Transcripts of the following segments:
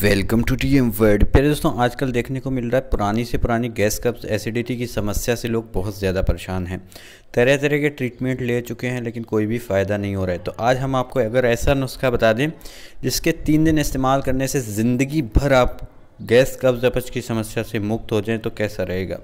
welcome to T M world प्यारे दोस्तों आजकल देखने को मिल रहा है पुरानी से पुरानी गैस कब्ज एसिडिटी की समस्या से लोग बहुत ज़्यादा परेशान हैं तरह तरह के ट्रीटमेंट ले चुके हैं लेकिन कोई भी फ़ायदा नहीं हो रहा है तो आज हम आपको अगर ऐसा नुस्खा बता दें जिसके तीन दिन इस्तेमाल करने से ज़िंदगी भर आप गैस कब्ज अपच की समस्या से मुक्त हो जाएं तो कैसा रहेगा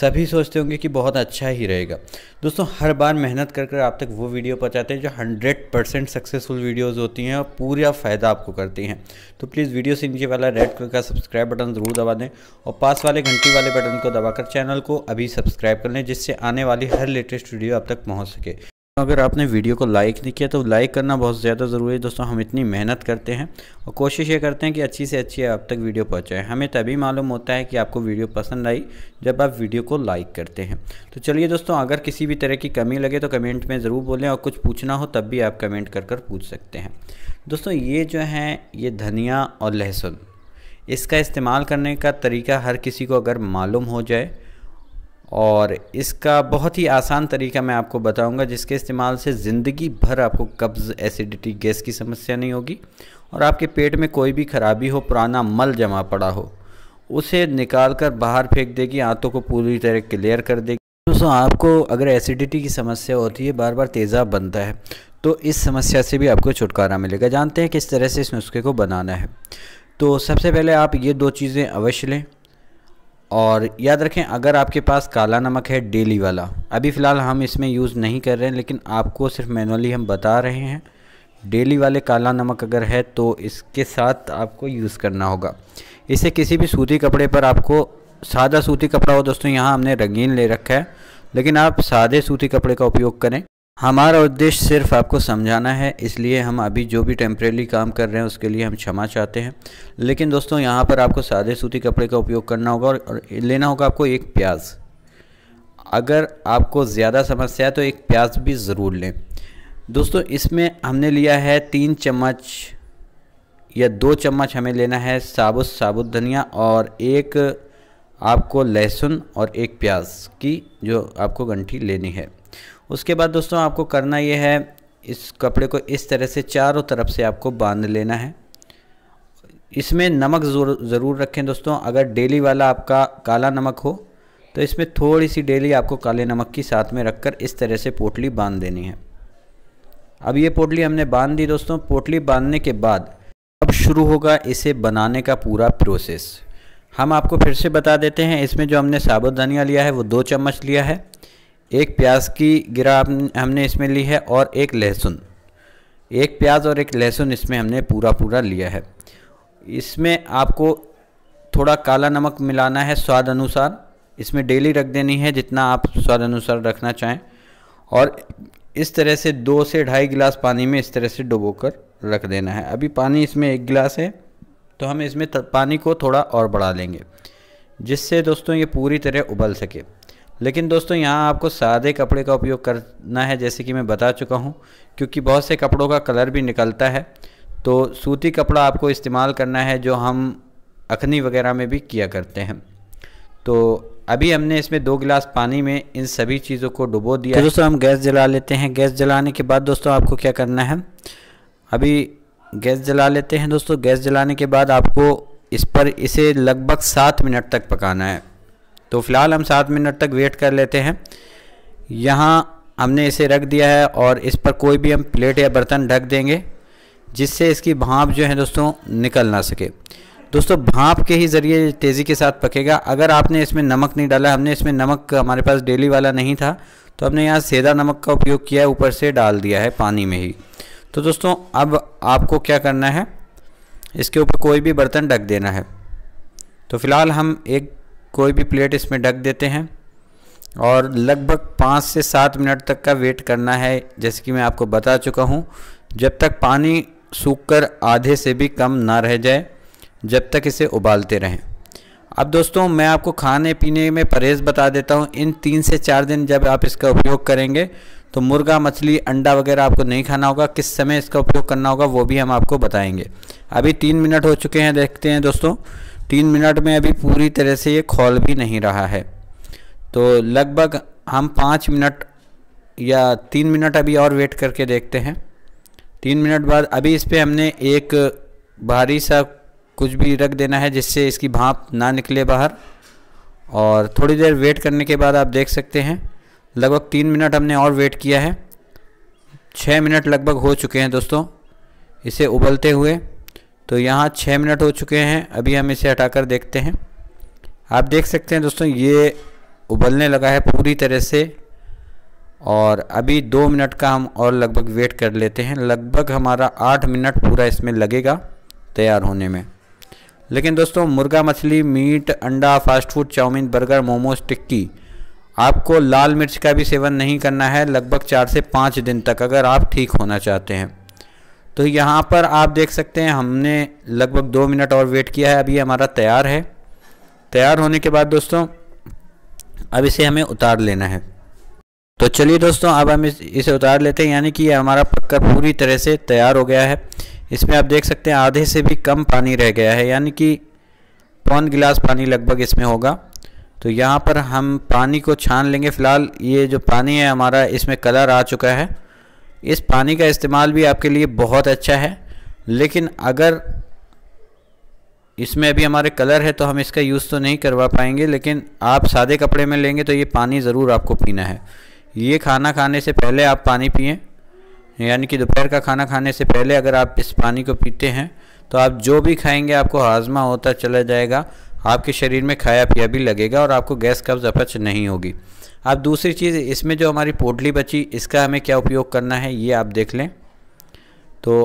सभी सोचते होंगे कि बहुत अच्छा ही रहेगा दोस्तों हर बार मेहनत कर कर आप तक वो वीडियो पहुँचाते हैं जो हंड्रेड परसेंट सक्सेसफुल वीडियोज़ होती हैं और पूरा फ़ायदा आपको करती हैं तो प्लीज़ वीडियो से नीचे वाला रेड कलर का सब्सक्राइब बटन ज़रूर दबा दें और पास वाले घंटी वाले बटन को दबाकर चैनल को अभी सब्सक्राइब कर लें जिससे आने वाली हर लेटेस्ट वीडियो आप तक पहुँच सके अगर आपने वीडियो को लाइक नहीं किया तो लाइक करना बहुत ज़्यादा ज़रूरी है दोस्तों हम इतनी मेहनत करते हैं और कोशिश ये करते हैं कि अच्छी से अच्छी आप तक वीडियो पहुंचाएं हमें तभी मालूम होता है कि आपको वीडियो पसंद आई जब आप वीडियो को लाइक करते हैं तो चलिए दोस्तों अगर किसी भी तरह की कमी लगे तो कमेंट में ज़रूर बोलें और कुछ पूछना हो तब भी आप कमेंट कर कर पूछ सकते हैं दोस्तों ये जो है ये धनिया और लहसुन इसका इस्तेमाल करने का तरीका हर किसी को अगर मालूम हो जाए और इसका बहुत ही आसान तरीका मैं आपको बताऊंगा जिसके इस्तेमाल से ज़िंदगी भर आपको कब्ज़ एसिडिटी गैस की समस्या नहीं होगी और आपके पेट में कोई भी खराबी हो पुराना मल जमा पड़ा हो उसे निकाल कर बाहर फेंक देगी आंतों को पूरी तरह क्लियर कर देगी दोस्तों आपको अगर एसिडिटी की समस्या होती है बार बार तेज़ाब बनता है तो इस समस्या से भी आपको छुटकारा मिलेगा जानते हैं किस तरह से इस नुस्खे को बनाना है तो सबसे पहले आप ये दो चीज़ें अवश्य लें और याद रखें अगर आपके पास काला नमक है डेली वाला अभी फ़िलहाल हम इसमें यूज़ नहीं कर रहे हैं लेकिन आपको सिर्फ मैनुअली हम बता रहे हैं डेली वाले काला नमक अगर है तो इसके साथ आपको यूज़ करना होगा इसे किसी भी सूती कपड़े पर आपको सादा सूती कपड़ा हो दोस्तों यहाँ हमने रंगीन ले रखा है लेकिन आप सादे सूती कपड़े का उपयोग करें हमारा उद्देश्य सिर्फ आपको समझाना है इसलिए हम अभी जो भी टेम्परेली काम कर रहे हैं उसके लिए हम क्षमा चाहते हैं लेकिन दोस्तों यहाँ पर आपको सादे सूती कपड़े का उपयोग करना होगा और लेना होगा आपको एक प्याज अगर आपको ज़्यादा समस्या है तो एक प्याज भी ज़रूर लें दोस्तों इसमें हमने लिया है तीन चम्मच या दो चम्मच हमें लेना है साबुत साबुत धनिया और एक आपको लहसुन और एक प्याज की जो आपको गंठी लेनी है उसके बाद दोस्तों आपको करना ये है इस कपड़े को इस तरह से चारों तरफ से आपको बांध लेना है इसमें नमक ज़रूर रखें दोस्तों अगर डेली वाला आपका काला नमक हो तो इसमें थोड़ी सी डेली आपको काले नमक की साथ में रखकर इस तरह से पोटली बांध देनी है अब ये पोटली हमने बांध दी दोस्तों पोटली बांधने के बाद अब शुरू होगा इसे बनाने का पूरा प्रोसेस हम आपको फिर से बता देते हैं इसमें जो हमने साबुत धनिया लिया है वो दो चम्मच लिया है एक प्याज की गिरा हमने इसमें ली है और एक लहसुन एक प्याज और एक लहसुन इसमें हमने पूरा पूरा लिया है इसमें आपको थोड़ा काला नमक मिलाना है स्वाद अनुसार इसमें डेली रख देनी है जितना आप स्वाद अनुसार रखना चाहें और इस तरह से दो से ढाई गिलास पानी में इस तरह से डुबो कर रख देना है अभी पानी इसमें एक गिलास है तो हम इसमें पानी को थोड़ा और बढ़ा लेंगे जिससे दोस्तों ये पूरी तरह उबल सके लेकिन दोस्तों यहाँ आपको सादे कपड़े का उपयोग करना है जैसे कि मैं बता चुका हूँ क्योंकि बहुत से कपड़ों का कलर भी निकलता है तो सूती कपड़ा आपको इस्तेमाल करना है जो हम अखनी वगैरह में भी किया करते हैं तो अभी हमने इसमें दो गिलास पानी में इन सभी चीज़ों को डुबो दिया तो दोस्तों हम गैस जला लेते हैं गैस जलाने के बाद दोस्तों आपको क्या करना है अभी गैस जला लेते हैं दोस्तों गैस जलाने के बाद आपको इस पर इसे लगभग सात मिनट तक पकाना है तो फ़िलहाल हम सात मिनट तक वेट कर लेते हैं यहाँ हमने इसे रख दिया है और इस पर कोई भी हम प्लेट या बर्तन ढक देंगे जिससे इसकी भाप जो है दोस्तों निकल ना सके दोस्तों भाप के ही ज़रिए तेज़ी के साथ पकेगा अगर आपने इसमें नमक नहीं डाला हमने इसमें नमक हमारे पास डेली वाला नहीं था तो हमने यहाँ सेदा नमक का उपयोग किया है ऊपर से डाल दिया है पानी में ही तो दोस्तों अब आपको क्या करना है इसके ऊपर कोई भी बर्तन ढक देना है तो फ़िलहाल हम एक कोई भी प्लेट इसमें ढक देते हैं और लगभग पाँच से सात मिनट तक का वेट करना है जैसे कि मैं आपको बता चुका हूँ जब तक पानी सूख कर आधे से भी कम ना रह जाए जब तक इसे उबालते रहें अब दोस्तों मैं आपको खाने पीने में परहेज़ बता देता हूँ इन तीन से चार दिन जब आप इसका उपयोग करेंगे तो मुर्गा मछली अंडा वगैरह आपको नहीं खाना होगा किस समय इसका उपयोग करना होगा वो भी हम आपको बताएंगे अभी तीन मिनट हो चुके हैं देखते हैं दोस्तों तीन मिनट में अभी पूरी तरह से ये खोल भी नहीं रहा है तो लगभग हम पाँच मिनट या तीन मिनट अभी और वेट करके देखते हैं तीन मिनट बाद अभी इस पर हमने एक भारी सा कुछ भी रख देना है जिससे इसकी भाप ना निकले बाहर और थोड़ी देर वेट करने के बाद आप देख सकते हैं लगभग तीन मिनट हमने और वेट किया है छः मिनट लगभग हो चुके हैं दोस्तों इसे उबलते हुए तो यहाँ छः मिनट हो चुके हैं अभी हम इसे हटाकर देखते हैं आप देख सकते हैं दोस्तों ये उबलने लगा है पूरी तरह से और अभी दो मिनट का हम और लगभग वेट कर लेते हैं लगभग हमारा आठ मिनट पूरा इसमें लगेगा तैयार होने में लेकिन दोस्तों मुर्गा मछली मीट अंडा fast food chowmein burger momos tikki आपको लाल मिर्च का भी सेवन नहीं करना है लगभग चार से पाँच दिन तक अगर आप ठीक होना चाहते हैं तो यहाँ पर आप देख सकते हैं हमने लगभग दो मिनट और वेट किया है अभी हमारा तैयार है तैयार होने के बाद दोस्तों अब इसे हमें उतार लेना है तो चलिए दोस्तों अब हम इसे उतार लेते हैं यानी कि ये हमारा पक्का पूरी तरह से तैयार हो गया है इसमें आप देख सकते हैं आधे से भी कम पानी रह गया है यानी कि पौन गिलास पानी लगभग इसमें होगा तो यहाँ पर हम पानी को छान लेंगे फ़िलहाल ये जो पानी है हमारा इसमें कलर आ चुका है इस पानी का इस्तेमाल भी आपके लिए बहुत अच्छा है लेकिन अगर इसमें अभी हमारे कलर है तो हम इसका यूज़ तो नहीं करवा पाएंगे लेकिन आप सादे कपड़े में लेंगे तो ये पानी ज़रूर आपको पीना है ये खाना खाने से पहले आप पानी पिए यानी कि दोपहर का खाना खाने से पहले अगर आप इस पानी को पीते हैं तो आप जो भी खाएंगे आपको हाजमा होता चला जाएगा आपके शरीर में खाया पिया भी लगेगा और आपको गैस कब्ज अपच नहीं होगी अब दूसरी चीज़ इसमें जो हमारी पोटली बची इसका हमें क्या उपयोग करना है ये आप देख लें तो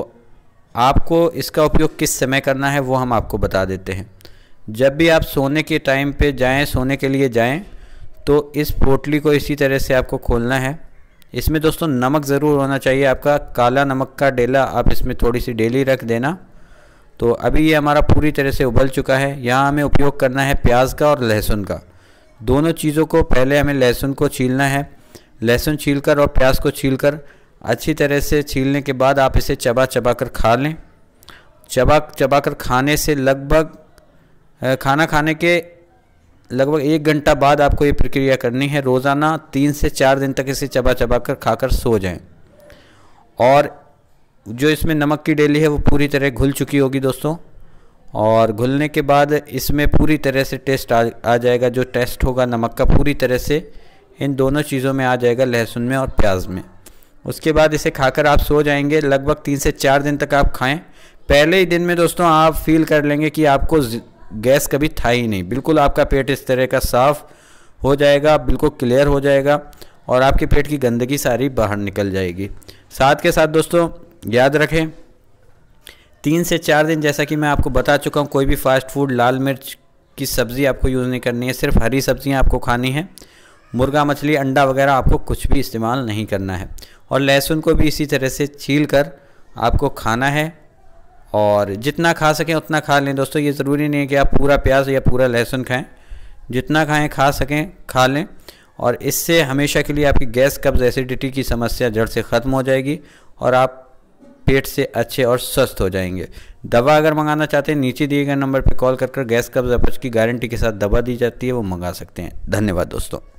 आपको इसका उपयोग किस समय करना है वो हम आपको बता देते हैं जब भी आप सोने के टाइम पे जाएं सोने के लिए जाएं तो इस पोटली को इसी तरह से आपको खोलना है इसमें दोस्तों नमक ज़रूर होना चाहिए आपका काला नमक का डेला आप इसमें थोड़ी सी डेली रख देना तो अभी ये हमारा पूरी तरह से उबल चुका है यहाँ हमें उपयोग करना है प्याज का और लहसुन का दोनों चीज़ों को पहले हमें लहसुन को छीलना है लहसुन छीलकर और प्याज को छीलकर अच्छी तरह से छीलने के बाद आप इसे चबा चबा कर खा लें चबा चबा कर खाने से लगभग खाना खाने के लगभग एक घंटा बाद आपको ये प्रक्रिया करनी है रोज़ाना तीन से चार दिन तक इसे चबा चबा कर खाकर सो जाएं और जो इसमें नमक की डेली है वो पूरी तरह घुल चुकी होगी दोस्तों और घुलने के बाद इसमें पूरी तरह से टेस्ट आ, आ जाएगा जो टेस्ट होगा नमक का पूरी तरह से इन दोनों चीज़ों में आ जाएगा लहसुन में और प्याज में उसके बाद इसे खाकर आप सो जाएंगे लगभग तीन से चार दिन तक आप खाएं पहले ही दिन में दोस्तों आप फील कर लेंगे कि आपको गैस कभी था ही नहीं बिल्कुल आपका पेट इस तरह का साफ़ हो जाएगा बिल्कुल क्लियर हो जाएगा और आपके पेट की गंदगी सारी बाहर निकल जाएगी साथ के साथ दोस्तों याद रखें तीन से चार दिन जैसा कि मैं आपको बता चुका हूँ कोई भी फास्ट फूड लाल मिर्च की सब्ज़ी आपको यूज़ नहीं करनी है सिर्फ हरी सब्ज़ियाँ आपको खानी है मुर्गा मछली अंडा वगैरह आपको कुछ भी इस्तेमाल नहीं करना है और लहसुन को भी इसी तरह से छील कर आपको खाना है और जितना खा सकें उतना खा लें दोस्तों ये ज़रूरी नहीं है कि आप पूरा प्याज या पूरा लहसुन खाएं जितना खाएं खा सकें खा लें और इससे हमेशा के लिए आपकी गैस कब्ज़ एसिडिटी की समस्या जड़ से ख़त्म हो जाएगी और आप पेट से अच्छे और स्वस्थ हो जाएंगे दवा अगर मंगाना चाहते हैं नीचे दिए गए नंबर पर कॉल कर गैस कब्ज अपच की गारंटी के साथ दवा दी जाती है वो मंगा सकते हैं धन्यवाद दोस्तों